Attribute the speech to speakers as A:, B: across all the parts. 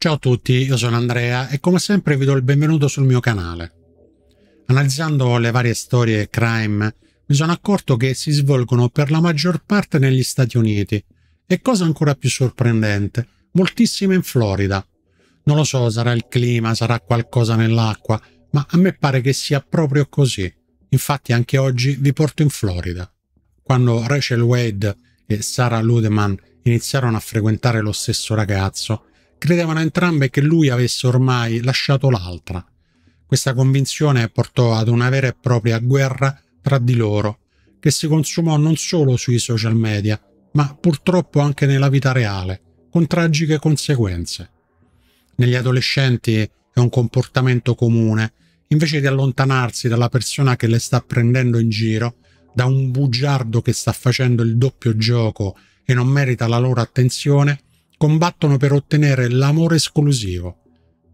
A: Ciao a tutti, io sono Andrea e come sempre vi do il benvenuto sul mio canale. Analizzando le varie storie crime, mi sono accorto che si svolgono per la maggior parte negli Stati Uniti e cosa ancora più sorprendente, moltissime in Florida. Non lo so, sarà il clima, sarà qualcosa nell'acqua, ma a me pare che sia proprio così. Infatti anche oggi vi porto in Florida. Quando Rachel Wade e Sarah Ludeman iniziarono a frequentare lo stesso ragazzo, credevano entrambe che lui avesse ormai lasciato l'altra. Questa convinzione portò ad una vera e propria guerra tra di loro, che si consumò non solo sui social media, ma purtroppo anche nella vita reale, con tragiche conseguenze. Negli adolescenti è un comportamento comune, invece di allontanarsi dalla persona che le sta prendendo in giro, da un bugiardo che sta facendo il doppio gioco e non merita la loro attenzione, combattono per ottenere l'amore esclusivo.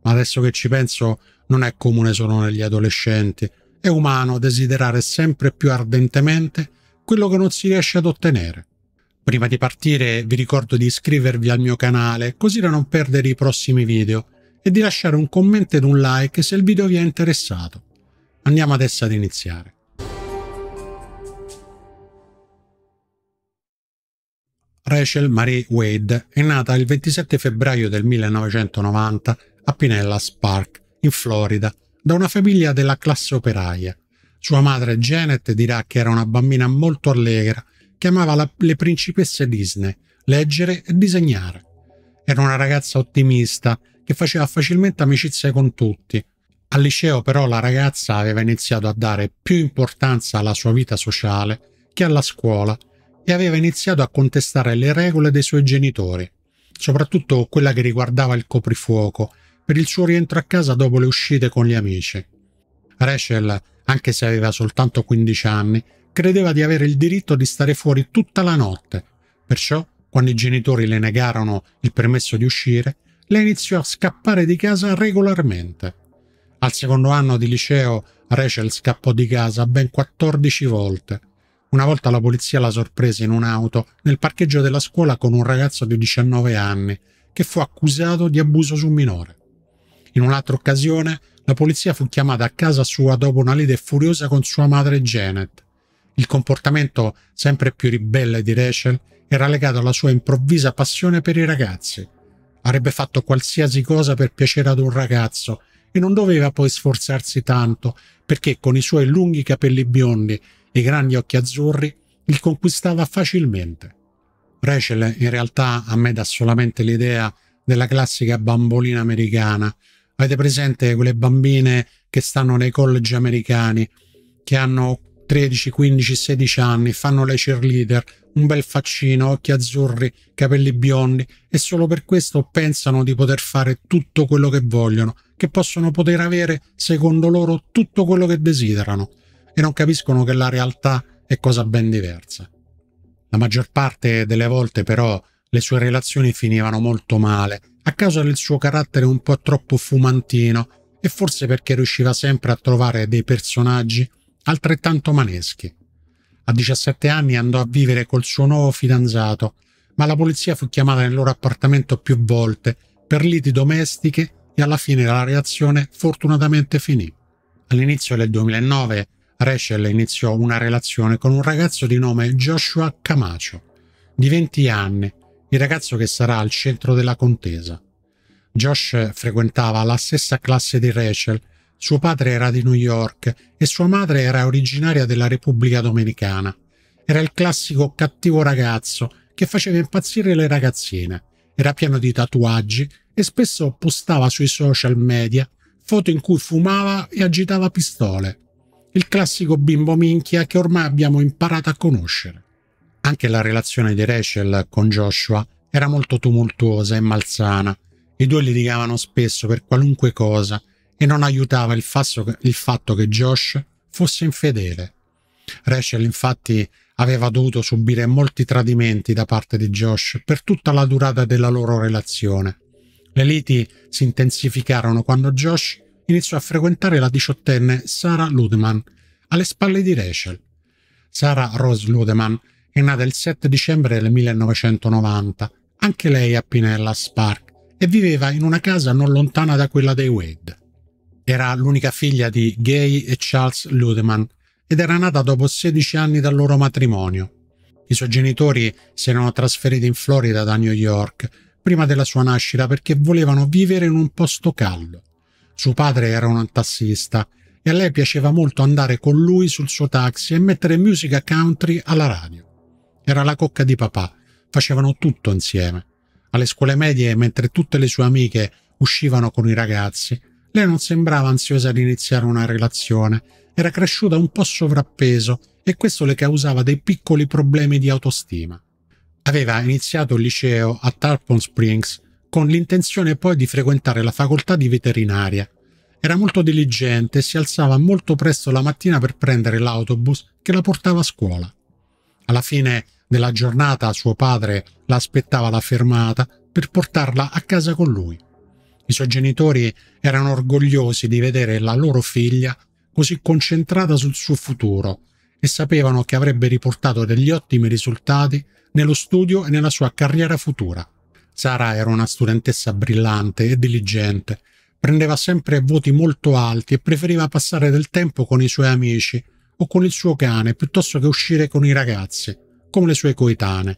A: Ma adesso che ci penso, non è comune solo negli adolescenti, è umano desiderare sempre più ardentemente quello che non si riesce ad ottenere. Prima di partire vi ricordo di iscrivervi al mio canale così da non perdere i prossimi video e di lasciare un commento ed un like se il video vi è interessato. Andiamo adesso ad iniziare. Rachel Marie Wade è nata il 27 febbraio del 1990 a Pinellas Park, in Florida, da una famiglia della classe operaia. Sua madre Janet dirà che era una bambina molto allegra, che amava la, le principesse Disney, leggere e disegnare. Era una ragazza ottimista che faceva facilmente amicizia con tutti. Al liceo però la ragazza aveva iniziato a dare più importanza alla sua vita sociale che alla scuola e aveva iniziato a contestare le regole dei suoi genitori, soprattutto quella che riguardava il coprifuoco, per il suo rientro a casa dopo le uscite con gli amici. Rachel, anche se aveva soltanto 15 anni, credeva di avere il diritto di stare fuori tutta la notte, perciò quando i genitori le negarono il permesso di uscire, lei iniziò a scappare di casa regolarmente. Al secondo anno di liceo Rachel scappò di casa ben 14 volte, una volta la polizia la sorprese in un'auto nel parcheggio della scuola con un ragazzo di 19 anni che fu accusato di abuso su un minore. In un'altra occasione la polizia fu chiamata a casa sua dopo una lite furiosa con sua madre Janet. Il comportamento sempre più ribelle di Rachel era legato alla sua improvvisa passione per i ragazzi. Avrebbe fatto qualsiasi cosa per piacere ad un ragazzo e non doveva poi sforzarsi tanto perché con i suoi lunghi capelli biondi e i grandi occhi azzurri, il conquistava facilmente. Rachel in realtà a me dà solamente l'idea della classica bambolina americana. Avete presente quelle bambine che stanno nei college americani, che hanno 13, 15, 16 anni, fanno le cheerleader, un bel faccino, occhi azzurri, capelli biondi e solo per questo pensano di poter fare tutto quello che vogliono, che possono poter avere secondo loro tutto quello che desiderano e non capiscono che la realtà è cosa ben diversa. La maggior parte delle volte però le sue relazioni finivano molto male, a causa del suo carattere un po' troppo fumantino e forse perché riusciva sempre a trovare dei personaggi altrettanto maneschi. A 17 anni andò a vivere col suo nuovo fidanzato, ma la polizia fu chiamata nel loro appartamento più volte per liti domestiche e alla fine la reazione fortunatamente finì. All'inizio del 2009 Rachel iniziò una relazione con un ragazzo di nome Joshua Camacho, di 20 anni, il ragazzo che sarà al centro della contesa. Josh frequentava la stessa classe di Rachel, suo padre era di New York e sua madre era originaria della Repubblica Dominicana. Era il classico cattivo ragazzo che faceva impazzire le ragazzine, era pieno di tatuaggi e spesso postava sui social media foto in cui fumava e agitava pistole il classico bimbo minchia che ormai abbiamo imparato a conoscere. Anche la relazione di Rachel con Joshua era molto tumultuosa e malsana. I due litigavano spesso per qualunque cosa e non aiutava il, che, il fatto che Josh fosse infedele. Rachel infatti aveva dovuto subire molti tradimenti da parte di Josh per tutta la durata della loro relazione. Le liti si intensificarono quando Josh iniziò a frequentare la diciottenne Sarah Ludeman, alle spalle di Rachel. Sarah Rose Ludeman è nata il 7 dicembre del 1990, anche lei a Pinellas Park, e viveva in una casa non lontana da quella dei Wade. Era l'unica figlia di Gay e Charles Ludeman ed era nata dopo 16 anni dal loro matrimonio. I suoi genitori si erano trasferiti in Florida da New York prima della sua nascita perché volevano vivere in un posto caldo. Suo padre era un tassista e a lei piaceva molto andare con lui sul suo taxi e mettere musica country alla radio. Era la cocca di papà, facevano tutto insieme. Alle scuole medie, mentre tutte le sue amiche uscivano con i ragazzi, lei non sembrava ansiosa di iniziare una relazione, era cresciuta un po' sovrappeso e questo le causava dei piccoli problemi di autostima. Aveva iniziato il liceo a Tarpon Springs con l'intenzione poi di frequentare la facoltà di veterinaria. Era molto diligente e si alzava molto presto la mattina per prendere l'autobus che la portava a scuola. Alla fine della giornata suo padre la aspettava alla fermata per portarla a casa con lui. I suoi genitori erano orgogliosi di vedere la loro figlia così concentrata sul suo futuro e sapevano che avrebbe riportato degli ottimi risultati nello studio e nella sua carriera futura. Sara era una studentessa brillante e diligente, prendeva sempre voti molto alti e preferiva passare del tempo con i suoi amici o con il suo cane piuttosto che uscire con i ragazzi, come le sue coetanee.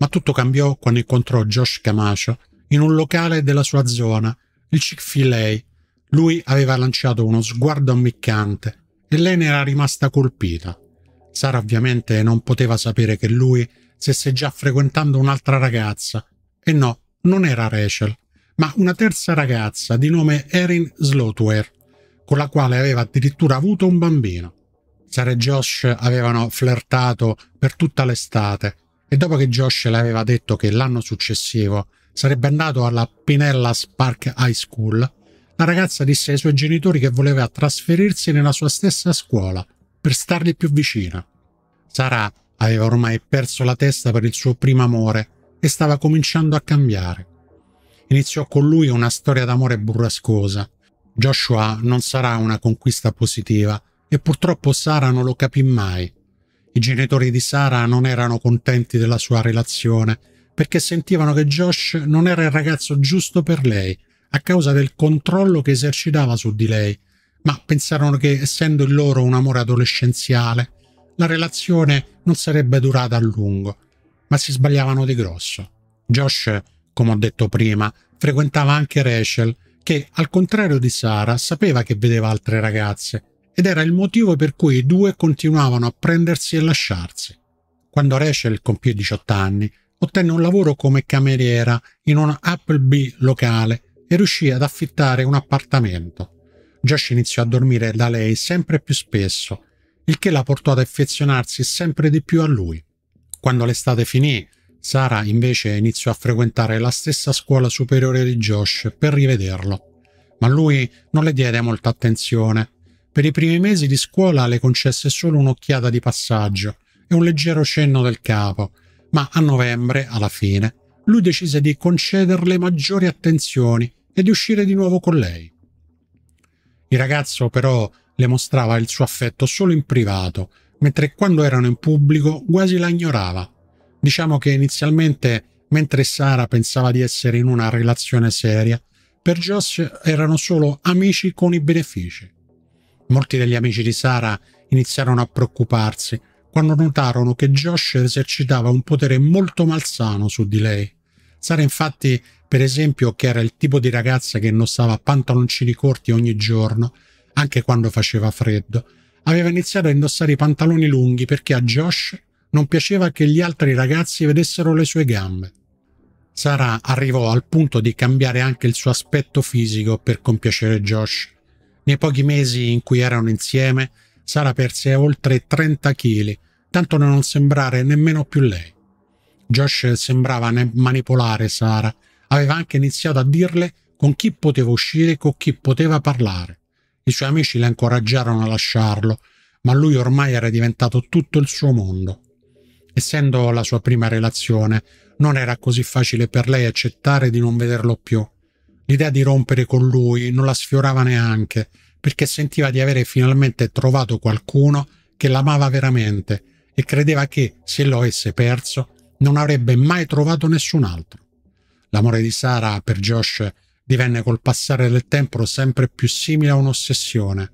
A: Ma tutto cambiò quando incontrò Josh Camacho in un locale della sua zona, il Chick-fil-A. Lui aveva lanciato uno sguardo ammiccante e lei ne era rimasta colpita. Sara ovviamente non poteva sapere che lui stesse già frequentando un'altra ragazza e no, non era Rachel, ma una terza ragazza di nome Erin Slotware, con la quale aveva addirittura avuto un bambino. Sara e Josh avevano flirtato per tutta l'estate e dopo che Josh le aveva detto che l'anno successivo sarebbe andato alla Pinella Spark High School, la ragazza disse ai suoi genitori che voleva trasferirsi nella sua stessa scuola per stargli più vicina. Sara aveva ormai perso la testa per il suo primo amore e stava cominciando a cambiare. Iniziò con lui una storia d'amore burrascosa. Joshua non sarà una conquista positiva e purtroppo Sara non lo capì mai. I genitori di Sara non erano contenti della sua relazione perché sentivano che Josh non era il ragazzo giusto per lei a causa del controllo che esercitava su di lei, ma pensarono che essendo il loro un amore adolescenziale, la relazione non sarebbe durata a lungo ma si sbagliavano di grosso. Josh, come ho detto prima, frequentava anche Rachel, che al contrario di Sara sapeva che vedeva altre ragazze ed era il motivo per cui i due continuavano a prendersi e lasciarsi. Quando Rachel compì 18 anni, ottenne un lavoro come cameriera in un Applebee locale e riuscì ad affittare un appartamento. Josh iniziò a dormire da lei sempre più spesso, il che la portò ad affezionarsi sempre di più a lui. Quando l'estate finì, Sara invece iniziò a frequentare la stessa scuola superiore di Josh per rivederlo, ma lui non le diede molta attenzione. Per i primi mesi di scuola le concesse solo un'occhiata di passaggio e un leggero cenno del capo, ma a novembre, alla fine, lui decise di concederle maggiori attenzioni e di uscire di nuovo con lei. Il ragazzo però le mostrava il suo affetto solo in privato mentre quando erano in pubblico quasi la ignorava. Diciamo che inizialmente, mentre Sara pensava di essere in una relazione seria, per Josh erano solo amici con i benefici. Molti degli amici di Sara iniziarono a preoccuparsi quando notarono che Josh esercitava un potere molto malsano su di lei. Sara infatti, per esempio, che era il tipo di ragazza che indossava pantaloncini corti ogni giorno, anche quando faceva freddo, aveva iniziato a indossare i pantaloni lunghi perché a Josh non piaceva che gli altri ragazzi vedessero le sue gambe. Sara arrivò al punto di cambiare anche il suo aspetto fisico per compiacere Josh. Nei pochi mesi in cui erano insieme, Sara perse oltre 30 kg, tanto da non sembrare nemmeno più lei. Josh sembrava manipolare Sara, aveva anche iniziato a dirle con chi poteva uscire e con chi poteva parlare. I suoi amici la incoraggiarono a lasciarlo, ma lui ormai era diventato tutto il suo mondo. Essendo la sua prima relazione, non era così facile per lei accettare di non vederlo più. L'idea di rompere con lui non la sfiorava neanche, perché sentiva di avere finalmente trovato qualcuno che l'amava veramente e credeva che, se lo avesse perso, non avrebbe mai trovato nessun altro. L'amore di Sara per Josh divenne col passare del tempo sempre più simile a un'ossessione.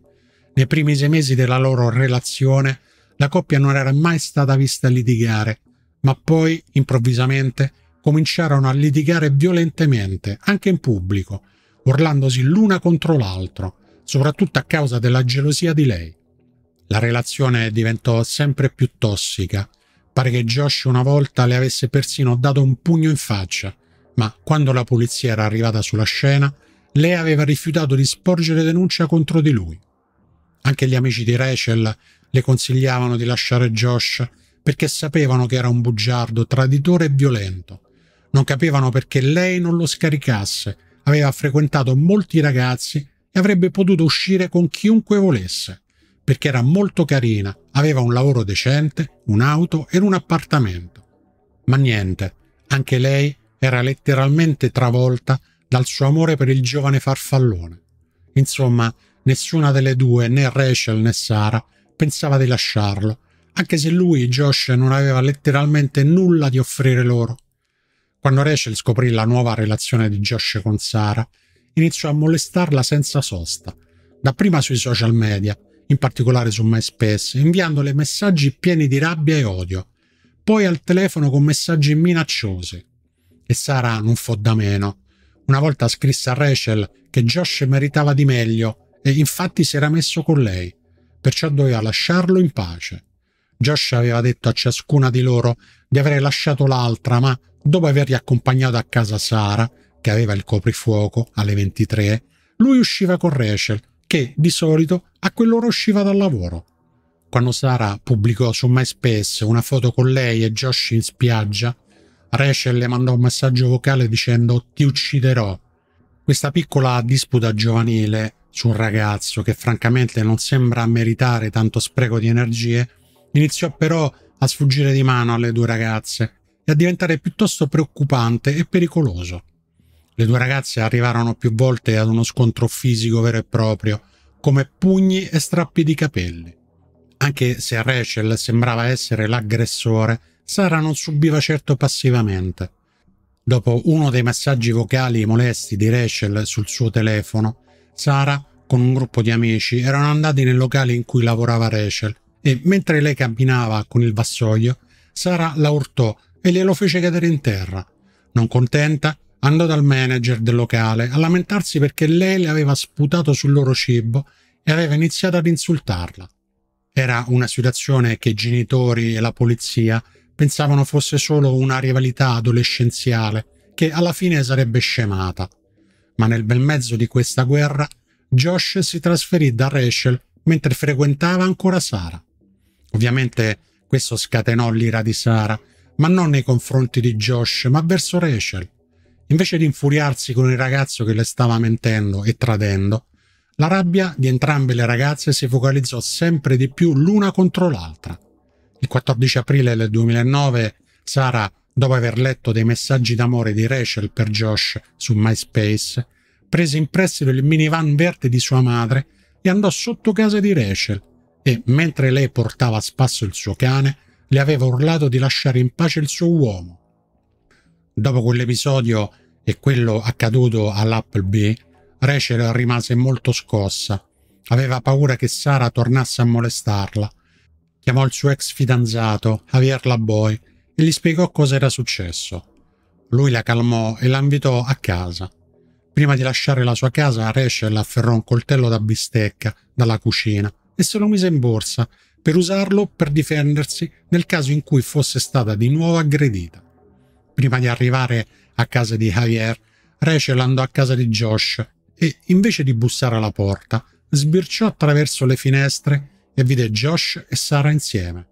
A: Nei primi sei mesi della loro relazione, la coppia non era mai stata vista litigare, ma poi, improvvisamente, cominciarono a litigare violentemente, anche in pubblico, urlandosi l'una contro l'altro, soprattutto a causa della gelosia di lei. La relazione diventò sempre più tossica. Pare che Josh una volta le avesse persino dato un pugno in faccia, ma quando la polizia era arrivata sulla scena, lei aveva rifiutato di sporgere denuncia contro di lui. Anche gli amici di Rachel le consigliavano di lasciare Josh perché sapevano che era un bugiardo, traditore e violento. Non capivano perché lei non lo scaricasse, aveva frequentato molti ragazzi e avrebbe potuto uscire con chiunque volesse, perché era molto carina, aveva un lavoro decente, un'auto ed un appartamento. Ma niente, anche lei era letteralmente travolta dal suo amore per il giovane farfallone. Insomma, nessuna delle due, né Rachel né Sara, pensava di lasciarlo, anche se lui, Josh, non aveva letteralmente nulla di offrire loro. Quando Rachel scoprì la nuova relazione di Josh con Sara, iniziò a molestarla senza sosta, dapprima sui social media, in particolare su MySpace, inviandole messaggi pieni di rabbia e odio, poi al telefono con messaggi minacciosi, e Sara non fu da meno. Una volta scrisse a Rachel che Josh meritava di meglio e infatti si era messo con lei, perciò doveva lasciarlo in pace. Josh aveva detto a ciascuna di loro di aver lasciato l'altra, ma dopo aver riaccompagnato a casa Sara, che aveva il coprifuoco alle 23, lui usciva con Rachel, che di solito a quell'ora usciva dal lavoro. Quando Sara pubblicò su MySpace una foto con lei e Josh in spiaggia, Rachel le mandò un messaggio vocale dicendo ti ucciderò. Questa piccola disputa giovanile su un ragazzo che francamente non sembra meritare tanto spreco di energie, iniziò però a sfuggire di mano alle due ragazze e a diventare piuttosto preoccupante e pericoloso. Le due ragazze arrivarono più volte ad uno scontro fisico vero e proprio, come pugni e strappi di capelli. Anche se Rachel sembrava essere l'aggressore, Sara non subiva certo passivamente. Dopo uno dei messaggi vocali molesti di Rachel sul suo telefono, Sara, con un gruppo di amici, erano andati nel locale in cui lavorava Rachel e, mentre lei camminava con il vassoio, Sara la urtò e glielo fece cadere in terra. Non contenta, andò dal manager del locale a lamentarsi perché lei le aveva sputato sul loro cibo e aveva iniziato ad insultarla. Era una situazione che i genitori e la polizia pensavano fosse solo una rivalità adolescenziale che alla fine sarebbe scemata. Ma nel bel mezzo di questa guerra, Josh si trasferì da Rachel mentre frequentava ancora Sara. Ovviamente questo scatenò l'ira di Sara, ma non nei confronti di Josh, ma verso Rachel. Invece di infuriarsi con il ragazzo che le stava mentendo e tradendo, la rabbia di entrambe le ragazze si focalizzò sempre di più l'una contro l'altra. Il 14 aprile del 2009 Sara, dopo aver letto dei messaggi d'amore di Rachel per Josh su MySpace, prese in prestito il minivan verde di sua madre e andò sotto casa di Rachel e, mentre lei portava a spasso il suo cane, le aveva urlato di lasciare in pace il suo uomo. Dopo quell'episodio e quello accaduto all'Appleby, Rachel rimase molto scossa. Aveva paura che Sara tornasse a molestarla Chiamò il suo ex fidanzato, Javier Laboy, e gli spiegò cosa era successo. Lui la calmò e la invitò a casa. Prima di lasciare la sua casa, Rachel afferrò un coltello da bistecca dalla cucina e se lo mise in borsa per usarlo per difendersi nel caso in cui fosse stata di nuovo aggredita. Prima di arrivare a casa di Javier, Rachel andò a casa di Josh e, invece di bussare alla porta, sbirciò attraverso le finestre e vide Josh e Sara insieme.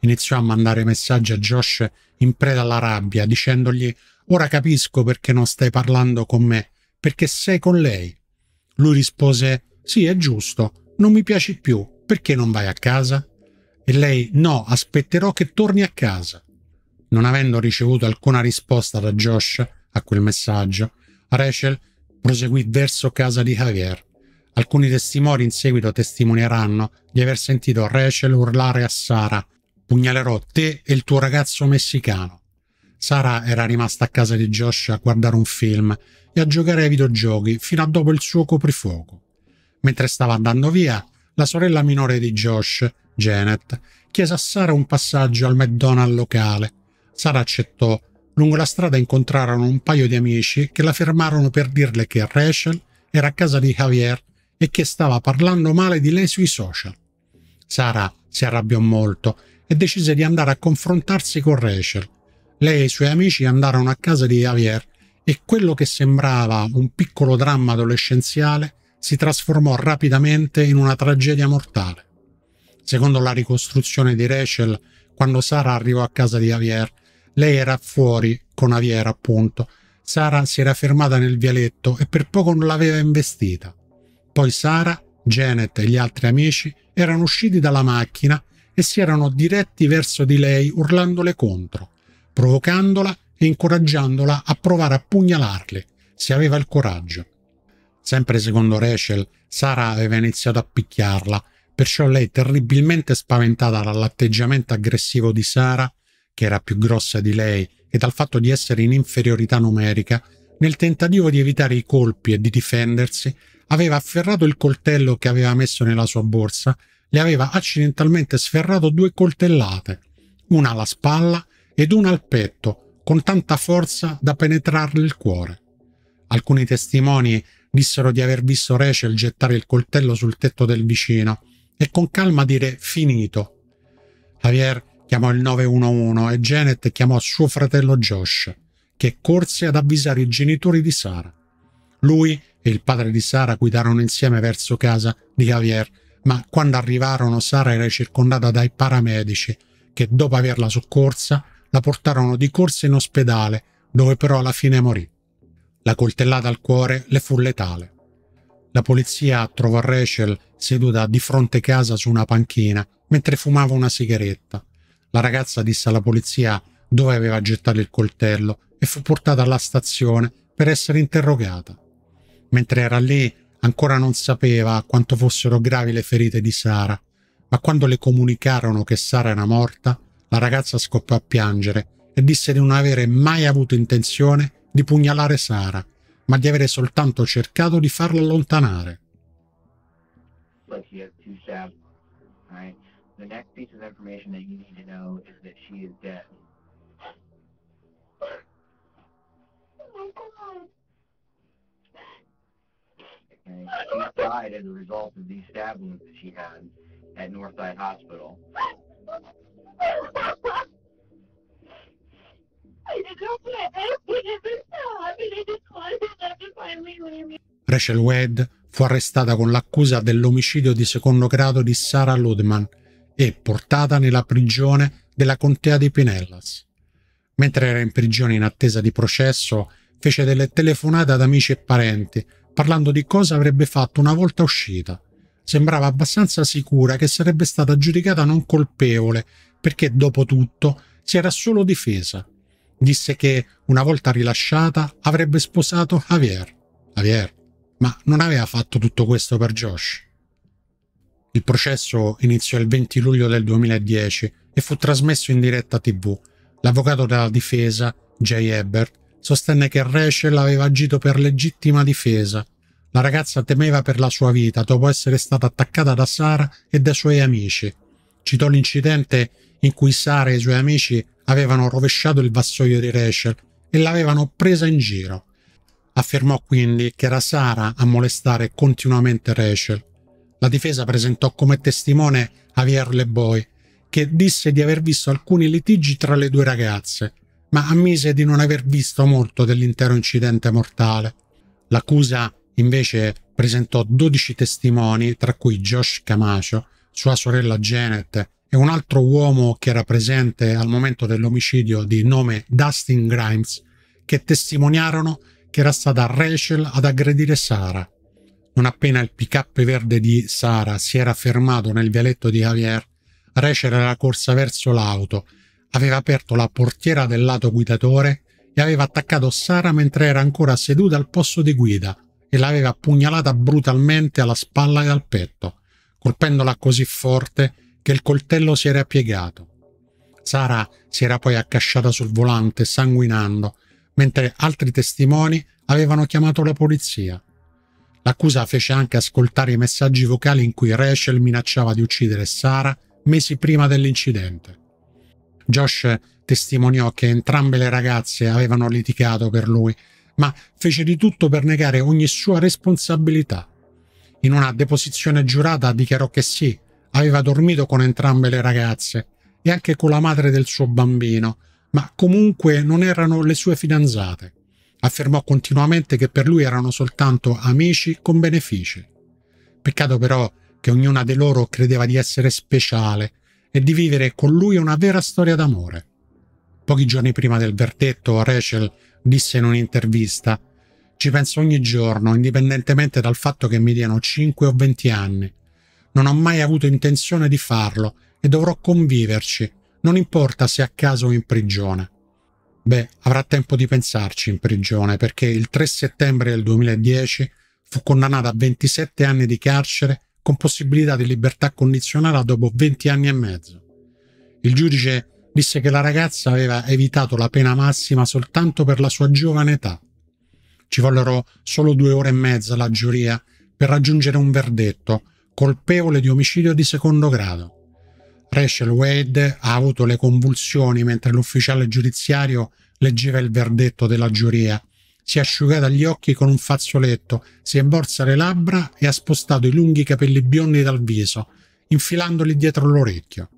A: Iniziò a mandare messaggi a Josh in preda alla rabbia, dicendogli «Ora capisco perché non stai parlando con me, perché sei con lei». Lui rispose «Sì, è giusto, non mi piaci più, perché non vai a casa?» E lei «No, aspetterò che torni a casa». Non avendo ricevuto alcuna risposta da Josh a quel messaggio, Rachel proseguì verso casa di Javier. Alcuni testimoni in seguito testimonieranno di aver sentito Rachel urlare a Sara «Pugnalerò te e il tuo ragazzo messicano». Sara era rimasta a casa di Josh a guardare un film e a giocare ai videogiochi fino a dopo il suo coprifuoco. Mentre stava andando via, la sorella minore di Josh, Janet, chiese a Sara un passaggio al McDonald's locale. Sara accettò. Lungo la strada incontrarono un paio di amici che la fermarono per dirle che Rachel era a casa di Javier e che stava parlando male di lei sui social. Sara si arrabbiò molto e decise di andare a confrontarsi con Rachel. Lei e i suoi amici andarono a casa di Javier e quello che sembrava un piccolo dramma adolescenziale si trasformò rapidamente in una tragedia mortale. Secondo la ricostruzione di Rachel, quando Sara arrivò a casa di Javier, lei era fuori con Javier, appunto. Sara si era fermata nel vialetto e per poco non l'aveva investita. Poi Sara, Janet e gli altri amici erano usciti dalla macchina e si erano diretti verso di lei urlandole contro, provocandola e incoraggiandola a provare a pugnalarle, se aveva il coraggio. Sempre secondo Rachel, Sara aveva iniziato a picchiarla, perciò lei, terribilmente spaventata dall'atteggiamento aggressivo di Sara, che era più grossa di lei, e dal fatto di essere in inferiorità numerica, nel tentativo di evitare i colpi e di difendersi, aveva afferrato il coltello che aveva messo nella sua borsa, le aveva accidentalmente sferrato due coltellate, una alla spalla ed una al petto, con tanta forza da penetrarle il cuore. Alcuni testimoni dissero di aver visto Rachel gettare il coltello sul tetto del vicino e con calma dire finito. Javier chiamò il 911 e Janet chiamò suo fratello Josh, che corse ad avvisare i genitori di Sara. Lui e il padre di Sara guidarono insieme verso casa di Javier, ma quando arrivarono Sara era circondata dai paramedici che dopo averla soccorsa la portarono di corsa in ospedale, dove però alla fine morì. La coltellata al cuore le fu letale. La polizia trovò Rachel seduta di fronte casa su una panchina mentre fumava una sigaretta. La ragazza disse alla polizia dove aveva gettato il coltello e fu portata alla stazione per essere interrogata. Mentre era lì ancora non sapeva quanto fossero gravi le ferite di Sara, ma quando le comunicarono che Sara era morta, la ragazza scoppiò a piangere e disse di non avere mai avuto intenzione di pugnalare Sara, ma di avere soltanto cercato di farla allontanare. Oh She died as a result of these stab wounds that she had at Northside Hospital. Rachel Wade fu arrestata con l'accusa dell'omicidio di secondo grado di Sarah Ludman e portata nella prigione della contea di Pinellas. Mentre era in prigione in attesa di processo, fece delle telefonate ad amici e parenti parlando di cosa avrebbe fatto una volta uscita. Sembrava abbastanza sicura che sarebbe stata giudicata non colpevole, perché dopo tutto si era solo difesa. Disse che, una volta rilasciata, avrebbe sposato Javier. Javier, ma non aveva fatto tutto questo per Josh. Il processo iniziò il 20 luglio del 2010 e fu trasmesso in diretta tv. L'avvocato della difesa, Jay Ebert, Sostenne che Rachel aveva agito per legittima difesa. La ragazza temeva per la sua vita dopo essere stata attaccata da Sara e dai suoi amici. Citò l'incidente in cui Sara e i suoi amici avevano rovesciato il vassoio di Rachel e l'avevano presa in giro. Affermò quindi che era Sara a molestare continuamente Rachel. La difesa presentò come testimone Javier Leboy, che disse di aver visto alcuni litigi tra le due ragazze, ma ammise di non aver visto molto dell'intero incidente mortale. L'accusa invece presentò 12 testimoni, tra cui Josh Camacho, sua sorella Janet e un altro uomo che era presente al momento dell'omicidio di nome Dustin Grimes, che testimoniarono che era stata Rachel ad aggredire Sara. Non appena il pick-up verde di Sara si era fermato nel vialetto di Javier, Rachel era corsa verso l'auto aveva aperto la portiera del lato guidatore e aveva attaccato Sara mentre era ancora seduta al posto di guida e l'aveva pugnalata brutalmente alla spalla e al petto, colpendola così forte che il coltello si era piegato. Sara si era poi accasciata sul volante, sanguinando, mentre altri testimoni avevano chiamato la polizia. L'accusa fece anche ascoltare i messaggi vocali in cui Rachel minacciava di uccidere Sara mesi prima dell'incidente. Josh testimoniò che entrambe le ragazze avevano litigato per lui, ma fece di tutto per negare ogni sua responsabilità. In una deposizione giurata dichiarò che sì, aveva dormito con entrambe le ragazze e anche con la madre del suo bambino, ma comunque non erano le sue fidanzate. Affermò continuamente che per lui erano soltanto amici con benefici. Peccato però che ognuna di loro credeva di essere speciale e di vivere con lui una vera storia d'amore. Pochi giorni prima del verdetto, Rachel disse in un'intervista Ci penso ogni giorno, indipendentemente dal fatto che mi diano 5 o 20 anni. Non ho mai avuto intenzione di farlo e dovrò conviverci, non importa se a caso o in prigione. Beh, avrà tempo di pensarci in prigione perché il 3 settembre del 2010 fu condannata a 27 anni di carcere con possibilità di libertà condizionata dopo 20 anni e mezzo. Il giudice disse che la ragazza aveva evitato la pena massima soltanto per la sua giovane età. Ci vollero solo due ore e mezza la giuria per raggiungere un verdetto colpevole di omicidio di secondo grado. Rachel Wade ha avuto le convulsioni mentre l'ufficiale giudiziario leggeva il verdetto della giuria si è asciugata gli occhi con un fazzoletto, si è borsa le labbra e ha spostato i lunghi capelli biondi dal viso, infilandoli dietro l'orecchio.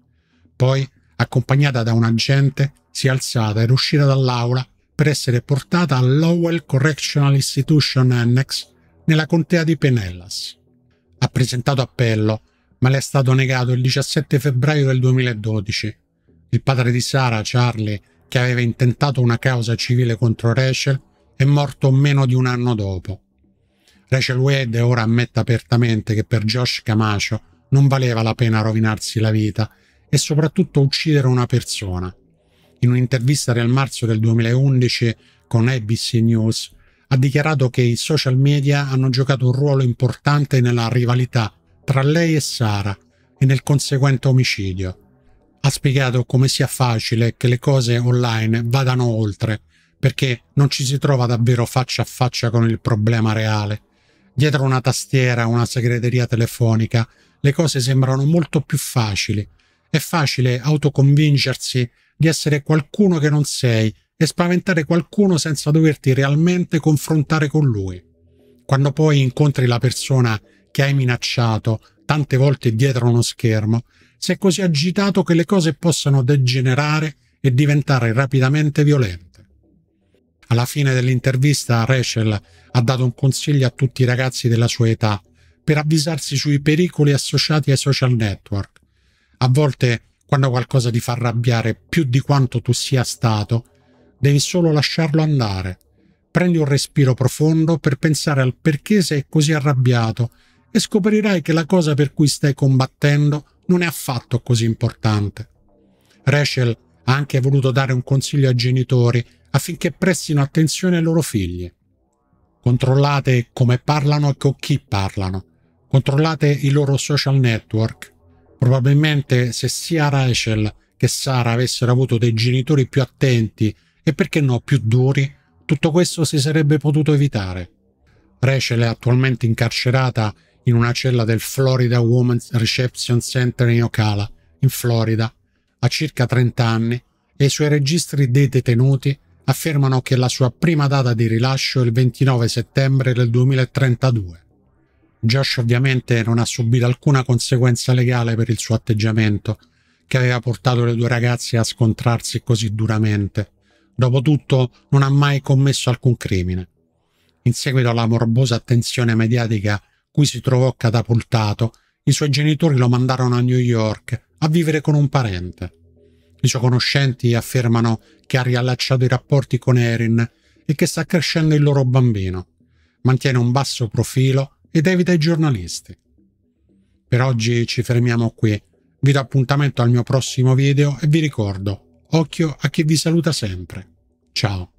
A: Poi, accompagnata da un agente, si è alzata ed uscita dall'aula per essere portata all'Owell Correctional Institution Annex nella contea di Penellas. Ha presentato appello, ma le è stato negato il 17 febbraio del 2012. Il padre di Sara, Charlie, che aveva intentato una causa civile contro Rachel, è morto meno di un anno dopo. Rachel Wade ora ammette apertamente che per Josh Camacho non valeva la pena rovinarsi la vita e soprattutto uccidere una persona. In un'intervista del marzo del 2011 con ABC News ha dichiarato che i social media hanno giocato un ruolo importante nella rivalità tra lei e Sara e nel conseguente omicidio. Ha spiegato come sia facile che le cose online vadano oltre perché non ci si trova davvero faccia a faccia con il problema reale. Dietro una tastiera, una segreteria telefonica, le cose sembrano molto più facili. È facile autoconvincersi di essere qualcuno che non sei e spaventare qualcuno senza doverti realmente confrontare con lui. Quando poi incontri la persona che hai minacciato tante volte dietro uno schermo, sei così agitato che le cose possano degenerare e diventare rapidamente violente. Alla fine dell'intervista Rachel ha dato un consiglio a tutti i ragazzi della sua età per avvisarsi sui pericoli associati ai social network. A volte, quando qualcosa ti fa arrabbiare più di quanto tu sia stato, devi solo lasciarlo andare. Prendi un respiro profondo per pensare al perché sei così arrabbiato e scoprirai che la cosa per cui stai combattendo non è affatto così importante. Rachel ha anche voluto dare un consiglio ai genitori affinché prestino attenzione ai loro figli. Controllate come parlano e con chi parlano. Controllate i loro social network. Probabilmente se sia Rachel che Sara avessero avuto dei genitori più attenti e perché no più duri, tutto questo si sarebbe potuto evitare. Rachel è attualmente incarcerata in una cella del Florida Women's Reception Center in Ocala, in Florida, a circa 30 anni e i suoi registri dei detenuti affermano che la sua prima data di rilascio è il 29 settembre del 2032. Josh ovviamente non ha subito alcuna conseguenza legale per il suo atteggiamento, che aveva portato le due ragazze a scontrarsi così duramente. Dopotutto non ha mai commesso alcun crimine. In seguito alla morbosa attenzione mediatica cui si trovò catapultato, i suoi genitori lo mandarono a New York a vivere con un parente. I suoi conoscenti affermano che ha riallacciato i rapporti con Erin e che sta crescendo il loro bambino. Mantiene un basso profilo ed evita i giornalisti. Per oggi ci fermiamo qui. Vi do appuntamento al mio prossimo video e vi ricordo, occhio a chi vi saluta sempre. Ciao.